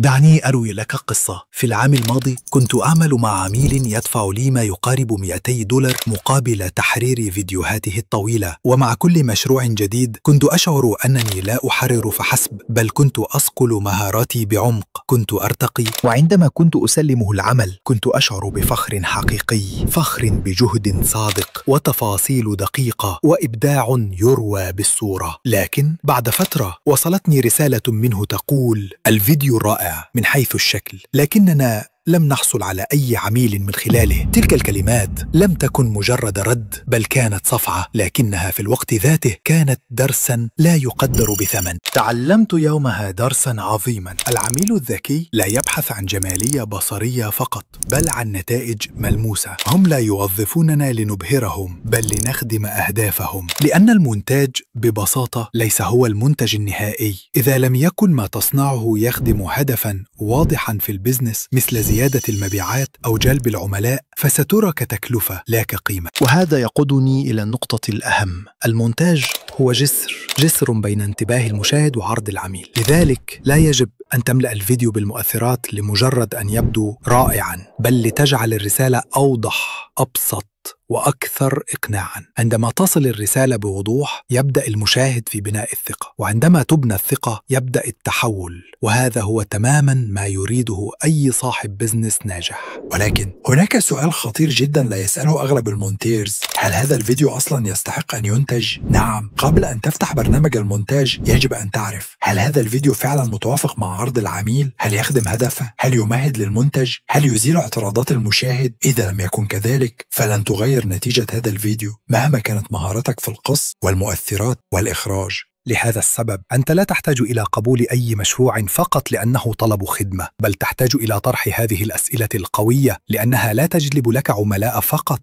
دعني أروي لك قصة في العام الماضي كنت أعمل مع عميل يدفع لي ما يقارب 200 دولار مقابل تحرير فيديوهاته الطويلة ومع كل مشروع جديد كنت أشعر أنني لا أحرر فحسب بل كنت أسقل مهاراتي بعمق كنت أرتقي وعندما كنت أسلمه العمل كنت أشعر بفخر حقيقي فخر بجهد صادق وتفاصيل دقيقة وإبداع يروى بالصورة لكن بعد فترة وصلتني رسالة منه تقول الفيديو الرائع رائع من حيث الشكل لكننا لم نحصل على أي عميل من خلاله تلك الكلمات لم تكن مجرد رد بل كانت صفعة لكنها في الوقت ذاته كانت درسا لا يقدر بثمن تعلمت يومها درسا عظيما العميل الذكي لا يبحث عن جمالية بصرية فقط بل عن نتائج ملموسة هم لا يوظفوننا لنبهرهم بل لنخدم أهدافهم لأن المونتاج ببساطة ليس هو المنتج النهائي إذا لم يكن ما تصنعه يخدم هدفا واضحا في البزنس مثل زيادة زيادة المبيعات أو جلب العملاء فسترى كتكلفة لا كقيمة وهذا يقودني إلى النقطة الأهم المونتاج هو جسر جسر بين انتباه المشاهد وعرض العميل لذلك لا يجب أن تملأ الفيديو بالمؤثرات لمجرد أن يبدو رائعا بل لتجعل الرسالة أوضح أبسط واكثر اقناعا عندما تصل الرساله بوضوح يبدا المشاهد في بناء الثقه وعندما تبنى الثقه يبدا التحول وهذا هو تماما ما يريده اي صاحب بزنس ناجح ولكن هناك سؤال خطير جدا لا يساله اغلب المونتيرز هل هذا الفيديو اصلا يستحق ان ينتج نعم قبل ان تفتح برنامج المونتاج يجب ان تعرف هل هذا الفيديو فعلا متوافق مع عرض العميل هل يخدم هدفه هل يمهد للمنتج هل يزيل اعتراضات المشاهد اذا لم يكن كذلك فلن تغير تغير نتيجة هذا الفيديو مهما كانت مهارتك في القص والمؤثرات والإخراج لهذا السبب أنت لا تحتاج إلى قبول أي مشروع فقط لأنه طلب خدمة بل تحتاج إلى طرح هذه الأسئلة القوية لأنها لا تجلب لك عملاء فقط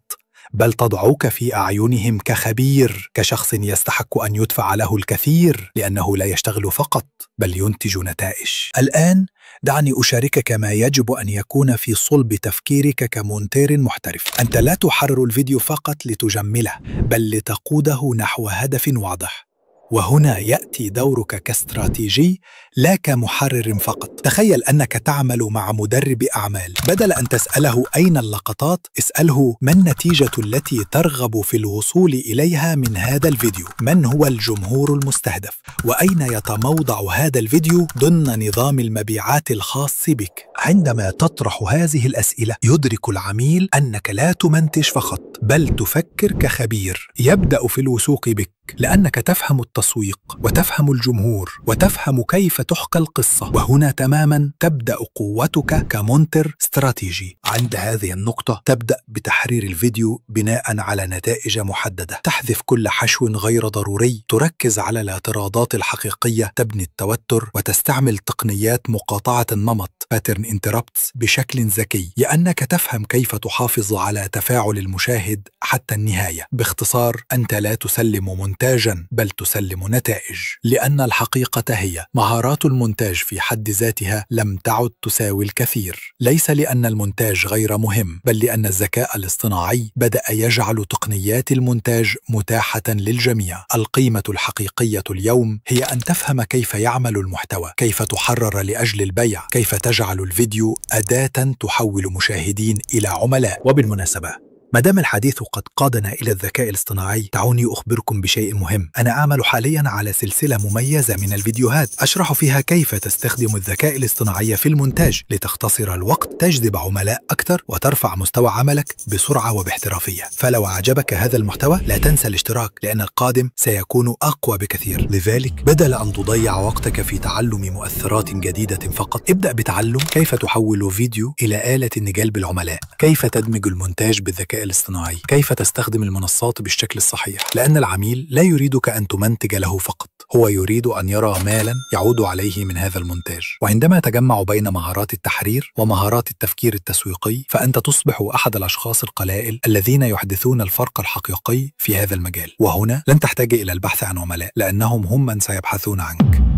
بل تضعوك في اعينهم كخبير كشخص يستحق ان يدفع له الكثير لانه لا يشتغل فقط بل ينتج نتائج الان دعني أشاركك ما يجب أن يكون في صلب تفكيرك كمونتير محترف أنت لا تحرر الفيديو فقط لتجمله بل لتقوده نحو هدف واضح وهنا ياتي دورك كاستراتيجي لا كمحرر فقط تخيل انك تعمل مع مدرب اعمال بدل ان تساله اين اللقطات اساله ما النتيجه التي ترغب في الوصول اليها من هذا الفيديو من هو الجمهور المستهدف واين يتموضع هذا الفيديو ضمن نظام المبيعات الخاص بك عندما تطرح هذه الاسئله يدرك العميل انك لا تمنتج فقط بل تفكر كخبير يبدأ في الوثوق بك لأنك تفهم التسويق وتفهم الجمهور وتفهم كيف تحكى القصة وهنا تماما تبدأ قوتك كمنتر استراتيجي عند هذه النقطة تبدأ بتحرير الفيديو بناء على نتائج محددة تحذف كل حشو غير ضروري تركز على الاعتراضات الحقيقية تبني التوتر وتستعمل تقنيات مقاطعة النمط باترن انتربتس بشكل ذكي لأنك تفهم كيف تحافظ على تفاعل المشاهد حتى النهاية باختصار أنت لا تسلم مونتاجا بل تسلم نتائج لأن الحقيقة هي مهارات المونتاج في حد ذاتها لم تعد تساوي الكثير ليس لأن المونتاج غير مهم بل لأن الذكاء الاصطناعي بدأ يجعل تقنيات المونتاج متاحة للجميع القيمة الحقيقية اليوم هي أن تفهم كيف يعمل المحتوى كيف تحرر لأجل البيع كيف تجعل تجعل الفيديو أداة تحول مشاهدين إلى عملاء وبالمناسبة ما دام الحديث قد قادنا إلى الذكاء الاصطناعي دعوني أخبركم بشيء مهم أنا أعمل حاليا على سلسلة مميزة من الفيديوهات أشرح فيها كيف تستخدم الذكاء الاصطناعي في المونتاج لتختصر الوقت تجذب عملاء أكثر وترفع مستوى عملك بسرعة وباحترافية فلو عجبك هذا المحتوى لا تنسى الاشتراك لأن القادم سيكون أقوى بكثير لذلك بدل أن تضيع وقتك في تعلم مؤثرات جديدة فقط ابدأ بتعلم كيف تحول فيديو إلى آلة لجلب العملاء كيف تدمج المونتاج بالذكاء الاصطناعي كيف تستخدم المنصات بالشكل الصحيح لأن العميل لا يريدك أن تمنتج له فقط هو يريد أن يرى مالا يعود عليه من هذا المونتاج وعندما تجمع بين مهارات التحرير ومهارات التفكير التسويقي فأنت تصبح أحد الأشخاص القلائل الذين يحدثون الفرق الحقيقي في هذا المجال وهنا لن تحتاج إلى البحث عن عملاء لأنهم هم من سيبحثون عنك